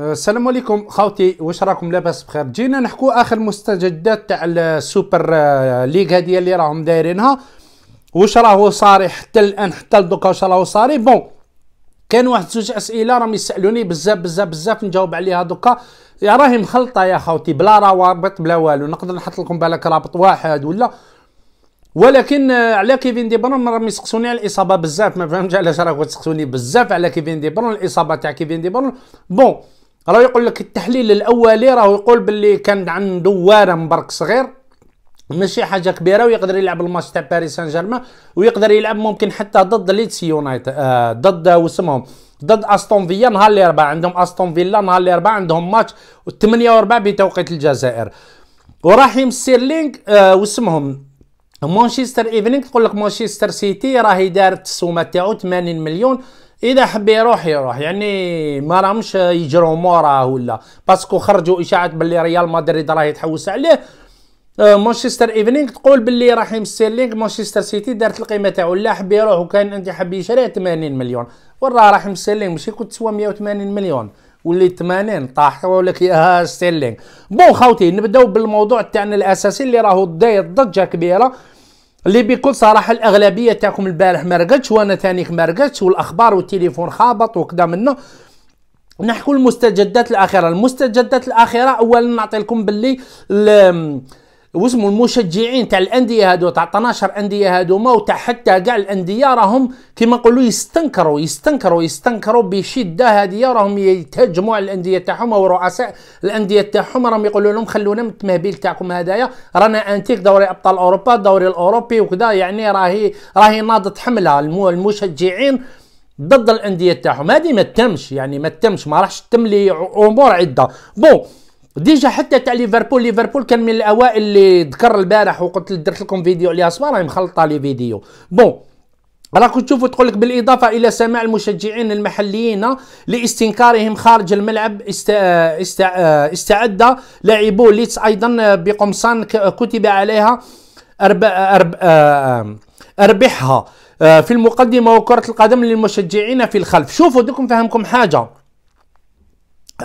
أه، السلام عليكم خاوتي واش راكم لاباس بخير جينا نحكو اخر مستجدات تاع السوبر أه، ليغ هذه اللي راهم دايرينها واش راهو صاري حتى الان حتى لدوكا واش راهو صاري بون كان واحد زوج اسئله راهم يسالوني بزاف بزاف بزاف نجاوب عليها دوكا يا راهي مخلطه يا خاوتي بلا روابط بلا والو نقدر نحط لكم بالك رابط واحد ولا ولكن أه، على كيفين دي برون راهم يسقسوني على الاصابه بزاف ما فهمتش علاش راكم تسقسوني بزاف على كيفين دي برون الاصابه تاع كيفين دي برون بون راه يقول لك التحليل الاولي راه يقول باللي كان عنده ورم مبرك صغير ماشي حاجه كبيره ويقدر يلعب الماتش تاع باريس سان جيرمان ويقدر يلعب ممكن حتى ضد ليتس يونايتد آه ضد وسمهم ضد استون فيا نهار الاربعاء عندهم استون فيلا نهار الاربعاء عندهم ماتش 8 و4 بتوقيت الجزائر وراحيم سيرلينغ آه وسمهم مانشستر ايفنينغ تقول لك مانشستر سيتي راهي دارت السومه تاعو 80 مليون اذا حب يروح يروح يعني ما راهمش يجروا موراه ولا باسكو خرجوا اشاعات باللي ريال مدريد راه يتحوس عليه آه، مانشستر ايفنينغ تقول باللي راحيم ستيرلينغ مانشستر سيتي دارت القيمه تاعو لا حب يروح وكان انت حب يشري 80 مليون وراه راحيم ستيرلينغ ماشي كنت تسوى 180 مليون واللي 80 طاح لك يا ستيرلينغ بون خاوتي نبداو بالموضوع تاعنا الاساسي اللي راهو داير ضجه كبيره اللي بكل صراحه الاغلبيه تاعكم البارح ما رقدتش وانا تانيك ما رقدتش والاخبار والتليفون خابط وكذا منا نحكوا المستجدات الاخيره المستجدات الاخيره اولا نعطي لكم باللي واسمه المشجعين تاع الانديه هادو تاع 12 انديه هادو ما وتاع حتى كاع الانديه راهم كيما نقولوا يستنكروا يستنكروا يستنكروا بشده هذه راهم يتهجموا على الانديه تاعهم ورؤساء الانديه تاعهم راهم يقولوا لهم خلونا من التمهبيل تاعكم هذايا رانا انتيك دوري ابطال اوروبا الدوري الاوروبي وكذا يعني راهي راهي ناضت حمله المشجعين ضد الانديه تاعهم هذه ما تمش يعني ما تمش ما راحش تملي امور عده بون ديجا حتى تاع ليفربول ليفربول كان من الاوائل اللي ذكر البارح وقلت درت لكم فيديو عليها صباح راهي مخلطه لي فيديو بون راكم تشوفوا تقول لك بالاضافه الى سماع المشجعين المحليين لاستنكارهم خارج الملعب است... است... استعد لاعبو ليتس ايضا بقمصان كتب عليها أرب... أرب... آه، اربحها آه، في المقدمه وكره القدم للمشجعين في الخلف شوفوا دوكم فهمكم حاجه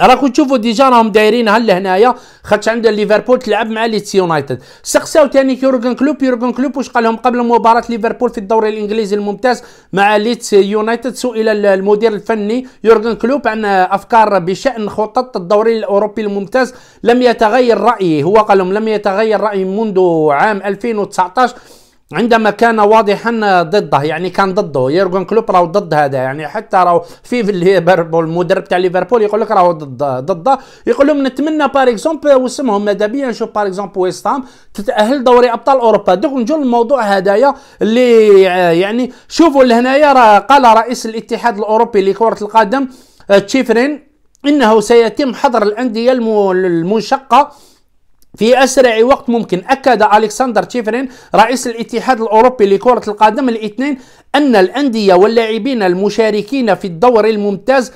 راكم تشوفوا ديجا راهم دايرين هل هنايا خاطش عندها ليفربول تلعب مع ليتس يونايتد سقساو ثاني يورغن كلوب يورغن كلوب واش قال قبل مباراه ليفربول في الدوري الانجليزي الممتاز مع ليتس يونايتد سئل المدير الفني يورغن كلوب عن افكار بشان خطط الدوري الاوروبي الممتاز لم يتغير رايي هو قال لم يتغير رايي منذ عام 2019 عندما كان واضحا ضده يعني كان ضده يورغن كلوب راهو ضد هذا يعني حتى راهو في ليفربول المدرب تاع ليفربول يقول لك راهو ضد ضده يقول لهم نتمنى بار اكزومبل واسمهم ماذا بيا نشوف بار اكزومبل ويست هام تتاهل دوري ابطال اوروبا دوك نجو للموضوع هذايا اللي يعني شوفوا لهنايا راه قال رئيس الاتحاد الاوروبي لكره القدم تشيفرين آه، انه سيتم حظر الانديه المنشقه في أسرع وقت ممكن أكد ألكسندر تشيفرين رئيس الاتحاد الأوروبي لكرة القدم الاثنين أن الأندية واللاعبين المشاركين في الدور الممتاز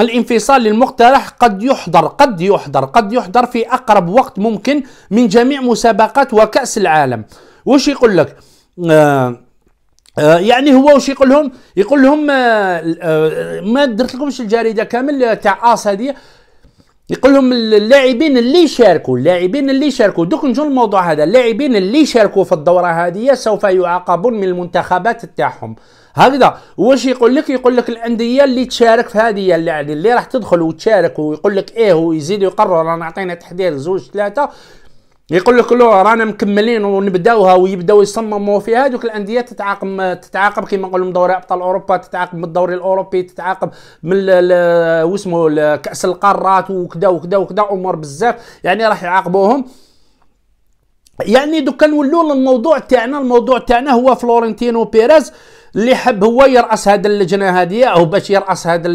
الانفصال المقترح قد يحضر قد يحضر قد يحضر في أقرب وقت ممكن من جميع مسابقات وكأس العالم وش يقول لك آه, آه، يعني هو واش يقول لهم يقول لهم آه، آه، ما درت لكمش الجريده كامل تاع اس هذه يقول لهم اللاعبين اللي شاركوا اللاعبين اللي شاركوا دوك نجو الموضوع هذا اللاعبين اللي شاركوا في الدوره هذه سوف يعاقبون من المنتخبات تاعهم هكذا واش يقول لك يقول لك الانديه اللي تشارك في هذه يعني اللي راح تدخل وتشارك ويقول لك ايه ويزيد يقرر انا اعطينا تحضير زوج ثلاثه يقول لك لو رانا مكملين ونبداوها ويبداو يصمموا في هذوك الانديه تتعاقب تتعاقب كما نقول لهم دوري ابطال اوروبا تتعاقب من الدوري الاوروبي تتعاقب من واسمه كاس القارات وكذا وكذا وكذا امور بزاف يعني راح يعاقبوهم يعني دوكا نولوا للموضوع تاعنا الموضوع تاعنا هو فلورنتينو بيريز اللي حب هو يراس هذا اللجنه هذه او باش يراس هذا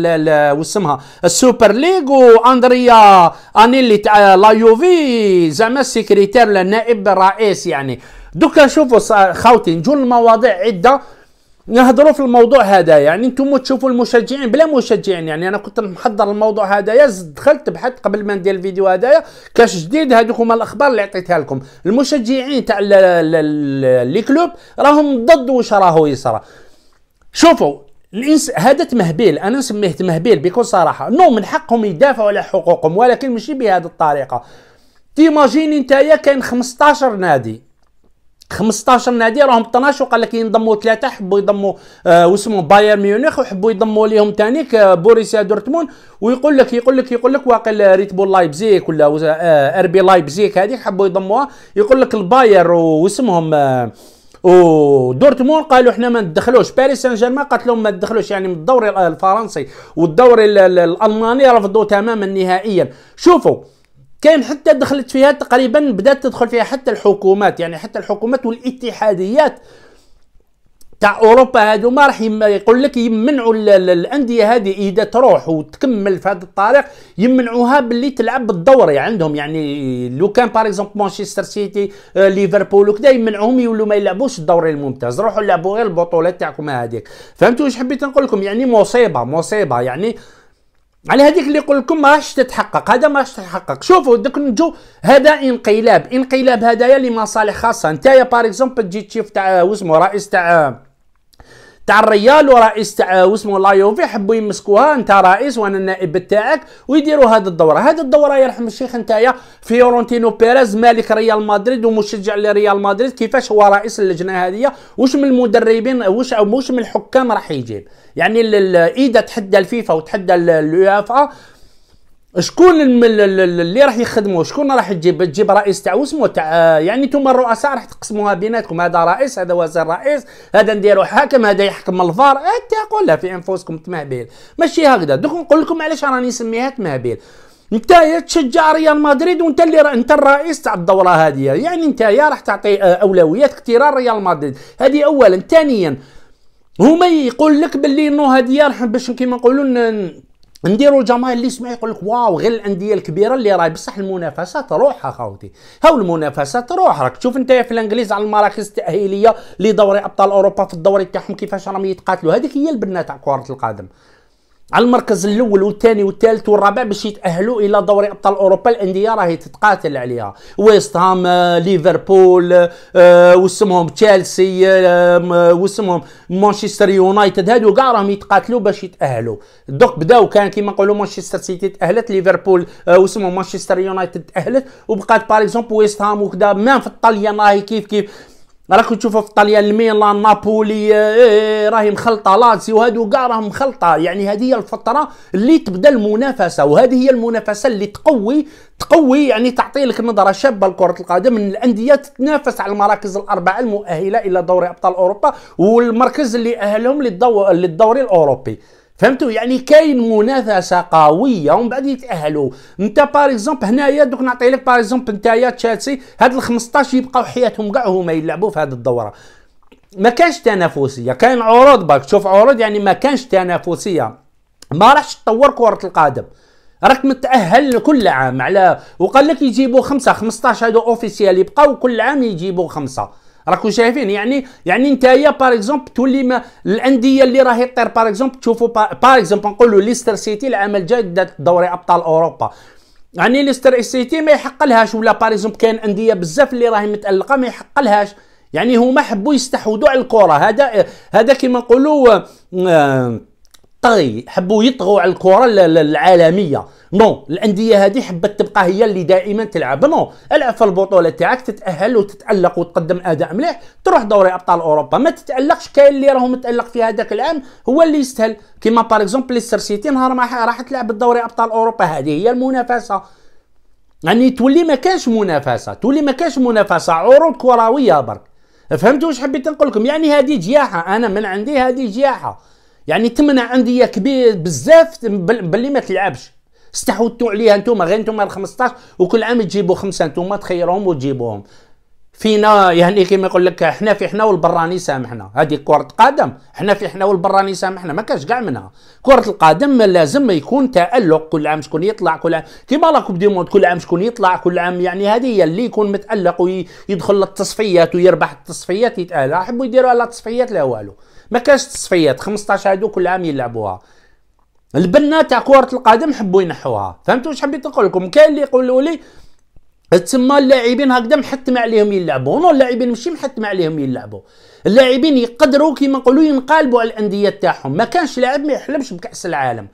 وسمها السوبر ليغ واندريا انيلي تاع لا يوفي زعما السكرتير النائب الرئيس يعني دوكا شوفوا خاوتي نجوا المواضيع عده نهضروا في الموضوع هذا يعني انتم تشوفوا المشجعين بلا مشجعين يعني انا كنت محضر الموضوع هذايا دخلت بحثت قبل ما ندير الفيديو هذايا كاش جديد هذوك هما الاخبار اللي عطيتها لكم المشجعين تاع لي كلوب راهم ضد واش راهو يصرى شوفوا الانس هذا تمهبيل انا نسميه تمهبيل بكل صراحه نو من حقهم يدافعوا على حقوقهم ولكن ماشي بهذه الطريقه تيماجيني نتايا كاين 15 نادي 15 نادي راهم 12 وقال لك ينضموا ثلاثه حبوا يضموا آه واسمهم بايرن ميونخ وحبوا يضموا ليهم ثاني بوريسيا دورتموند ويقول لك يقول لك يقول لك واقل ريت بول لايبزيك ولا آه اربي لايبزيك هذيك حبوا يضموها يقول لك الباير واسمهم آه ودورتمون قالوا احنا ما ندخلوش باريس سان جيرمان قالت لهم ما تدخلوش يعني من الدوري الفرنسي والدوري الالماني رفضوا تماما نهائيا شوفوا كان حتى دخلت فيها تقريبا بدات تدخل فيها حتى الحكومات يعني حتى الحكومات والاتحاديات تاع اوروبا هادو ما راح يقول لك يمنعوا الانديه هذه اذا تروح وتكمل في هذا الطريق يمنعوها باللي تلعب بالدوري يعني عندهم يعني لو كان باغ اكزومبل مانشستر سيتي ليفربول وكذا يمنعوهم يولوا ما يلعبوش الدوري الممتاز روحوا لعبوا غير البطولات تاعكم هذيك فهمتوا واش حبيت نقول لكم يعني مصيبه مصيبه يعني على هذيك اللي يقول لكم ما تتحقق هذا ما تتحقق شوفوا دوك نجو هذا انقلاب انقلاب هذايا لمصالح خاصه يا باغ اكزومبل تجي تشوف تاع آه، واسمو رئيس تاع آه، تاع الريال ورئيس تاع آه، واسمو والله يوفي حبوا يمسكوها انت رئيس وانا النائب تاعك ويديروا هذه الدوره هذه الدوره يرحم الشيخ نتايا فيورنتينو بيريز مالك ريال مدريد ومشجع لريال مدريد كيفاش هو رئيس اللجنه هذه واش من المدربين واش واش من الحكام راح يجيب يعني اذا تحدى الفيفا وتحدى اليوفا شكون اللي راح يخدموا شكون راح تجيب تجيب رئيس تاع واسمو تاع آه، يعني انتم الرؤساء راح تقسموها بيناتكم هذا رئيس هذا وزير رئيس هذا نديرو حاكم هذا يحكم الفار إيه، انت قولها في انفسكم تمهبيل ماشي هكذا دوك نقول لكم علاش راني نسميها تمهبيل انت تشجع ريال مدريد وانت اللي را... انت الرئيس تاع الدوره هذه يعني انت يا راح تعطي آه، اولويات كثيره ريال مدريد هذه اولا ثانيا هما يقول لك باللي انه هذه راح باش كيما نقولوا نديروا الجماهير اللي يسمع يقول لك واو غير الانديه الكبيره اللي راهي بصح المنافسه تروح اخاوتي هاو المنافسه تروح راك تشوف انت في الانجليز على المراكز التاهيليه لدوري ابطال اوروبا في الدوري تاعهم كيفاش راهم يتقاتلوا هذيك هي البنه تاع كره القدم على المركز الاول والثاني والثالث والرابع باش يتاهلوا الى دوري ابطال اوروبا الانديه راهي تتقاتل عليها ويست هام ليفربول واسمهم تشيلسي آه، آه، واسمهم مانشستر يونايتد هادو كاع راهم يتقاتلوا باش يتاهلوا دوك بداو كان كيما نقولوا مانشستر سيتي تاهلت ليفربول آه، واسمهم مانشستر يونايتد تاهلت وبقات باغ اكزومبل ويست هام وكذا مام في الطليان راهي كيف كيف راك تشوفوا في طاليا الميلان نابولي آه، آه، راهي مخلطه لاتسيو هادو كاع راهم مخلطه يعني هذه هي الفتره اللي تبدا المنافسه وهذه هي المنافسه اللي تقوي تقوي يعني تعطي لك نظره شابه لكره القدم ان الانديه تتنافس على المراكز الاربعه المؤهله الى دوري ابطال اوروبا والمركز اللي اهلهم للدوري الاوروبي فهمتوا يعني كاين منافسه قويه ومن بعد يتاهلوا انت باغ اكزومبل هنايا دوك نعطي لك باغ اكزومبل نتايا تشيلسي هاد ال 15 يبقاو حياتهم كاع هما يلعبوا في هاد الدوره ما كانش تنافسيه كان عروض باك تشوف عروض يعني ما كانش تنافسيه ما راحش تطور كره القدم راك متاهل كل عام على وقال لك يجيبوا خمسه 15 هادو اوفيسيال يبقاو كل عام يجيبوا خمسه راكم شايفين يعني يعني نتايا بار اكزومبل تولي ما الانديه اللي راهي طير بار اكزومبل تشوفوا بار اكزومبل نقولوا ليستر سيتي العام الجاي دات دوري ابطال اوروبا يعني ليستر سيتي ما يحقلهاش ولا بار اكزومبل كاين انديه بزاف اللي راهي متالقه ما يحقلهاش يعني هما حبوا يستحوذوا على الكره هذا هذا كيما نقولوا آه طغي حبوا يطغوا على الكره العالميه نو الانديه هذه حبت تبقى هي اللي دائما تلعب نو العب في البطوله تاعك تتاهل وتتالق وتقدم اداء مليح تروح دوري ابطال اوروبا ما تتالقش كاين اللي راهو متالق في هذاك العام هو اللي يستهل كيما باغ اكزومبل ليستر سيتي نهار ما راح تلعب الدوري ابطال اوروبا هذه هي المنافسه يعني تولي ما كانش منافسه تولي ما كانش منافسه عروض كرويه برك فهمتوا واش حبيت نقول لكم يعني هذه جياحه انا من عندي هذه جياحه يعني تمنع عندي كبير بزاف باللي ما تلعبش استحوذتوا عليها نتوما غير نتوما ال 15 وكل عام تجيبوا خمسه نتوما تخيرهم وتجيبوهم فينا يعني كيما يقول لك حنا في حنا والبراني سامحنا هذه كرة قدم حنا في حنا والبراني سامحنا ما كاش كاع منها كرة القدم لازم يكون تألق كل عام شكون يطلع كل عام كيما لا كوب دي موند كل عام شكون يطلع كل عام يعني هذه هي اللي يكون متألق ويدخل للتصفيات ويربح التصفيات يتألق يحبوا يديروا على التصفيات لا والو ما كانش تصفيات 15 هادو كل عام يلعبوها البنه تاع كره القدم حبوا ينحوها فهمتوا واش حبيت نقول لكم كاين اللي يقولوا لي تما اللاعبين هكذا محتم عليهم يلعبوا نو اللاعبين ماشي محتم عليهم يلعبوا اللاعبين يقدروا كيما نقولوا ينقلبوا على الانديه تاعهم ما كانش لاعب ما يحلمش بكاس العالم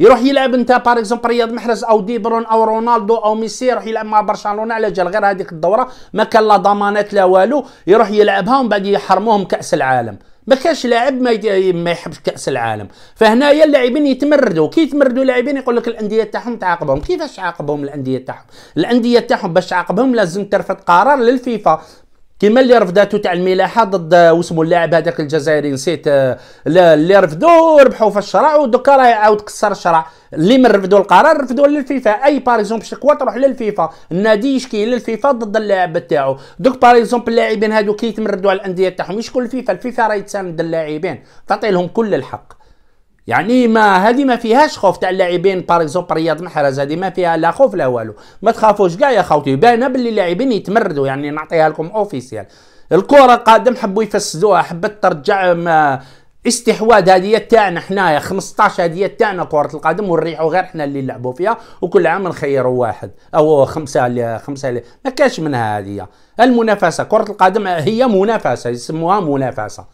يروح يلعب انت باغ اكزومبل رياض محرز او دي برون او رونالدو او ميسي يروح يلعب مع برشلونه على جال غير هذيك الدوره ما كان لا ضمانات لا والو يروح يلعبها ومن بعد يحرموهم كاس العالم ما كاش لاعب ما يحبش كاس العالم فهنايا اللاعبين يتمردوا كي يتمردوا اللاعبين يقول لك الانديه تاعهم تعاقبهم كيفاش تعاقبهم الانديه تاعهم الانديه تاعهم باش تعاقبهم لازم ترفض قرار للفيفا كما اللي رفداتو تاع الملاحه ضد واسمو اللاعب هذاك الجزائري نسيت آه، اللي رفدو ربحوا في الشرع ودوكا راه يعاود كسر الشرع اللي من رفضوا القرار رفضوا للفيفا اي باغ اكزومبل شكوى تروح للفيفا النادي يشكي للفيفا ضد اللاعب تاعو دوك باغ اكزومبل اللاعبين هادو كي يتمردوا على الانديه تاعهم يشكوا الفيفا الفيفا راه يتساند اللاعبين تعطي لهم كل الحق يعني ما هذه ما فيهاش خوف تاع اللاعبين باغ اكزومبل رياض محرز هذه ما فيها لا خوف لا والو ما تخافوش كاع يا خوتي باينه باللي اللاعبين يتمردوا يعني نعطيها لكم اوفيسيال الكره القادم حبوا يفسدوها حبت ترجع ما استحواذ هذه تاعنا حنايا 15 هذه تاعنا كره القدم ونريحوا غير حنا اللي نلعبوا فيها وكل عام نخيروا واحد او خمسه اللي خمسه اللي ما كاش منها هذه المنافسه كره القدم هي منافسه يسموها منافسه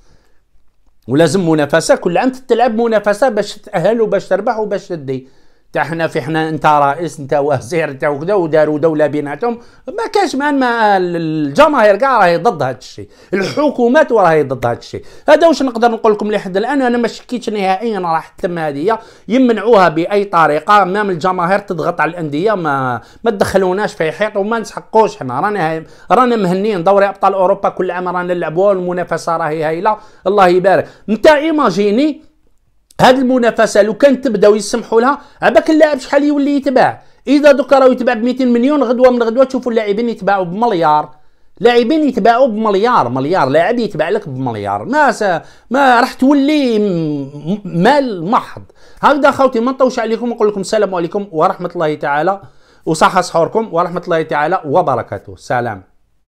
ولازم منافسه كل عام تلعب منافسه باش تاهل وباش تربح وباش تدي تاع حنا في حنا انت رئيس انت وزير انت وكذا وداروا دوله بيناتهم ما كاش مان ما الجماهير كاع راهي ضد هذا الشيء الحكومات وراهي ضد هذا الشيء هذا واش نقدر نقول لكم لحد الان انا ما شكيتش نهائيا راح تتم هذه يمنعوها باي طريقه مام الجماهير تضغط على الانديه ما ما تدخلوناش في حيط وما نسحقوش حنا رانا رانا مهنيين دوري ابطال اوروبا كل عام رانا نلعبوا المنافسه راهي هايله الله يبارك انت ايماجيني هاد المنافسه لو كان تبداو يسمحوا لها عباك اللاعب شحال يولي يتباع اذا دوكا راه يتباع ب 200 مليون غدوه من غدوه تشوفوا اللاعبين يتباعوا بمليار لاعبين يتباعوا بمليار مليار لاعب يتباع لك بمليار ما س... ما راح تولي مال محض هكذا خوتي ما نطوش عليكم نقول لكم السلام عليكم ورحمه الله تعالى وصحه سحوركم ورحمه الله تعالى وبركاته سلام